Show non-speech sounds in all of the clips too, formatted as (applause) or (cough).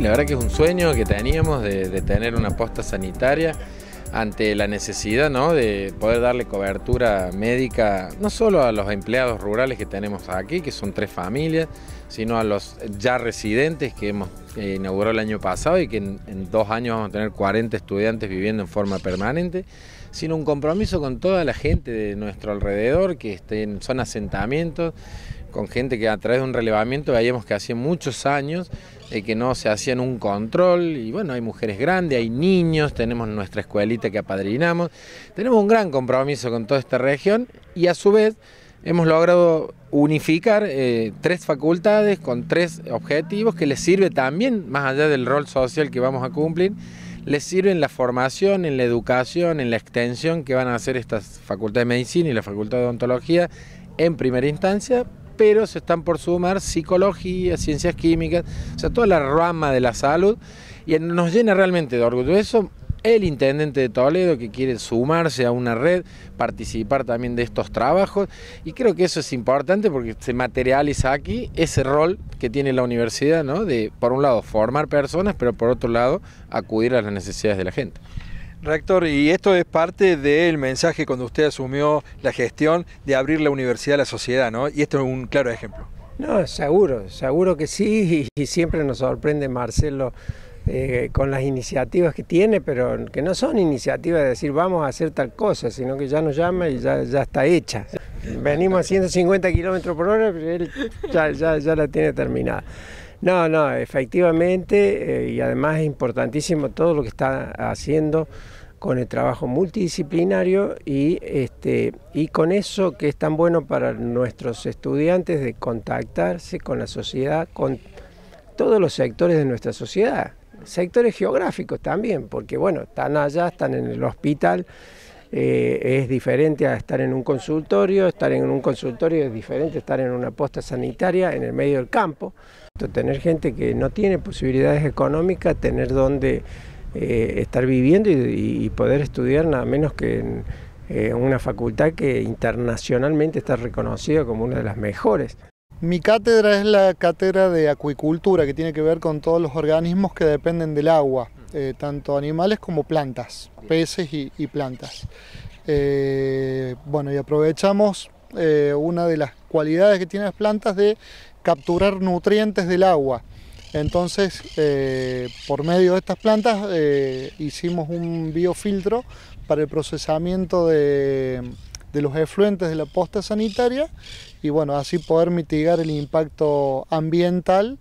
la verdad que es un sueño que teníamos de, tener una posta sanitaria ante la necesidad de poder darle cobertura médica no solo a los empleados rurales que tenemos aquí, que son tres familias, sino a los ya residentes que hemos eh, inaugurado el año pasado y que en, dos años vamos a tener 40 estudiantes viviendo en forma permanente, sino un compromiso con toda la gente de nuestro alrededor, que estén, son asentamientos, con gente que a través de un relevamiento veíamos que hacía muchos años eh, que no se hacían un control y bueno, hay mujeres grandes, hay niños, tenemos nuestra escuelita que apadrinamos, tenemos un gran compromiso con toda esta región y a su vez hemos logrado unificar eh, tres facultades con tres objetivos que les sirve también, más allá del rol social que vamos a cumplir, les sirve en la formación, en la educación, en la extensión que van a hacer estas facultades de medicina y la facultad de odontología en primera instancia, pero se están por sumar psicología, ciencias químicas, o sea, toda la rama de la salud, y nos llena realmente de orgullo. Eso el intendente de Toledo que quiere sumarse a una red, participar también de estos trabajos y creo que eso es importante porque se materializa aquí ese rol que tiene la universidad, De por un lado formar personas, pero por otro lado acudir a las necesidades de la gente. Rector, y esto es parte del mensaje cuando usted asumió la gestión de abrir la universidad a la sociedad, ¿no? Y esto es un claro ejemplo. No, seguro, seguro que sí, y, siempre nos sorprende Marcelo eh, con las iniciativas que tiene, pero que no son iniciativas de decir vamos a hacer tal cosa, sino que ya nos llama y ya, está hecha. Venimos a 150 kilómetros por hora, pero él ya la tiene terminada. No, no, efectivamente, eh, y además es importantísimo todo lo que está haciendo con el trabajo multidisciplinario y, este, y con eso que es tan bueno para nuestros estudiantes de contactarse con la sociedad, con todos los sectores de nuestra sociedad, sectores geográficos también, porque bueno, están allá, están en el hospital, eh, es diferente a estar en un consultorio, estar en un consultorio es diferente a estar en una posta sanitaria en el medio del campo tener gente que no tiene posibilidades económicas, tener donde eh, estar viviendo y, poder estudiar nada menos que en eh, una facultad que internacionalmente está reconocida como una de las mejores. Mi cátedra es la cátedra de acuicultura, que tiene que ver con todos los organismos que dependen del agua, eh, tanto animales como plantas, peces y plantas. bueno, y aprovechamos una de las cualidades que tienen las plantas de capturar nutrientes del agua. Entonces, eh, por medio de estas plantas eh, hicimos un biofiltro para el procesamiento de los efluentes de la posta sanitaria y bueno, así poder mitigar el impacto ambiental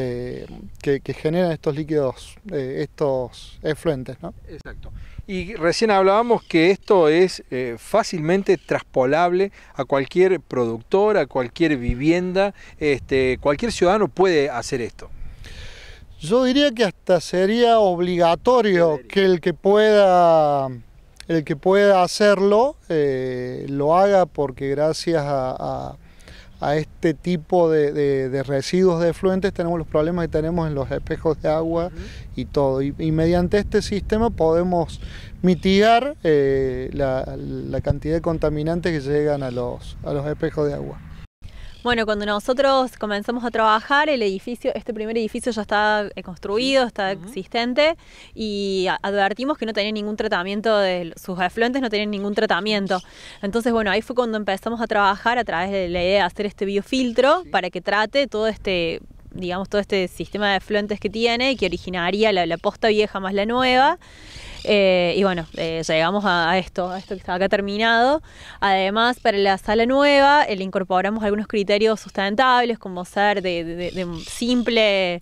eh, que, generan estos líquidos, eh, estos efluentes. ¿no? Exacto. Y recién hablábamos que esto es eh, fácilmente traspolable a cualquier productor, a cualquier vivienda, este, cualquier ciudadano puede hacer esto. Yo diría que hasta sería obligatorio que el que pueda el que pueda hacerlo lo haga porque gracias a a este tipo de, residuos de efluentes tenemos los problemas que tenemos en los espejos de agua y todo. Y, mediante este sistema podemos mitigar eh, la, la, cantidad de contaminantes que llegan a los, a los espejos de agua. Bueno, cuando nosotros comenzamos a trabajar, el edificio, este primer edificio ya está eh, construido, está existente y advertimos que no tenía ningún tratamiento de sus afluentes, no tenían ningún tratamiento. Entonces, bueno, ahí fue cuando empezamos a trabajar a través de la idea de hacer este biofiltro para que trate todo este digamos, todo este sistema de afluentes que tiene, que originaría la, posta vieja más la nueva. Eh, y bueno, eh, llegamos a, esto, a esto que estaba acá terminado. Además, para la sala nueva eh, le incorporamos algunos criterios sustentables, como ser de, de simple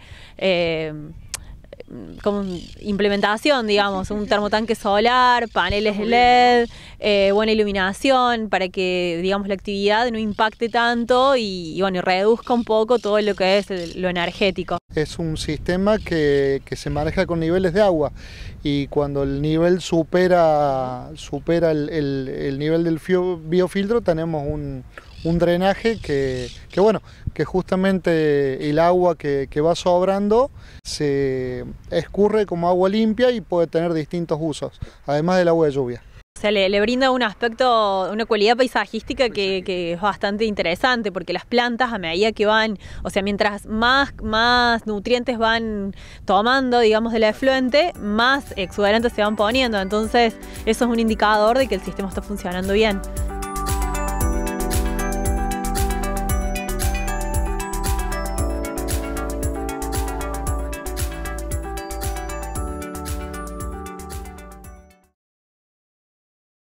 Mm, como implementación, digamos, un (laughs) termotanque solar, paneles LED, eh, buena iluminación, para que, digamos, la actividad no impacte tanto y, bueno, reduzca un poco todo lo que es lo energético. Es un sistema que, se maneja con niveles de agua y cuando el nivel supera, supera el, nivel del biofiltro tenemos un, un drenaje que, bueno, que justamente el agua que, va sobrando se escurre como agua limpia y puede tener distintos usos, además del agua de lluvia. O sea, le, brinda un aspecto, una cualidad paisajística que, es bastante interesante, porque las plantas a medida que van, o sea, mientras más, más nutrientes van tomando, digamos, del efluente, más exuberantes se van poniendo. Entonces, eso es un indicador de que el sistema está funcionando bien.